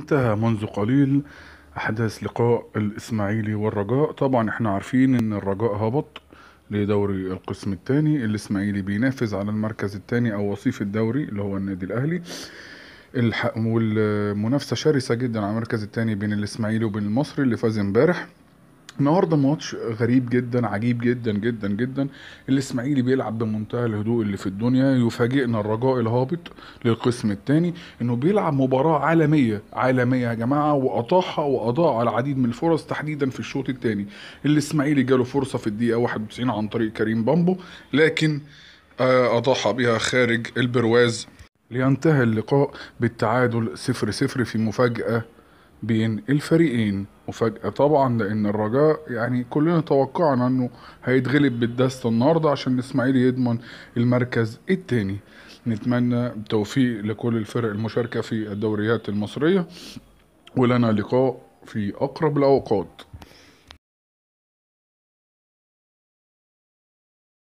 انتهى منذ قليل احداث لقاء الاسماعيلي والرجاء طبعا احنا عارفين ان الرجاء هبط لدوري القسم الثاني الاسماعيلي بينافس على المركز الثاني او وصيف الدوري اللي هو النادي الاهلي والمنافسه شرسه جدا على المركز الثاني بين الاسماعيلي وبين المصري اللي فاز امبارح النهارده ماتش غريب جدا عجيب جدا جدا جدا الاسماعيلي بيلعب بمنتهى الهدوء اللي في الدنيا يفاجئنا الرجاء الهابط للقسم الثاني انه بيلعب مباراه عالميه عالميه يا جماعه واطاحها واضاع العديد من الفرص تحديدا في الشوط الثاني الاسماعيلي جاله فرصه في الدقيقه 91 عن طريق كريم بامبو لكن آه، اضاح بها خارج البرواز لينتهي اللقاء بالتعادل 0-0 في مفاجاه بين الفريقين مفاجأة طبعا لأن الرجاء يعني كلنا توقعنا أنه هيتغلب بالدست النهاردة عشان الإسماعيلي يضمن المركز التاني نتمنى التوفيق لكل الفرق المشاركة في الدوريات المصرية ولنا لقاء في أقرب الأوقات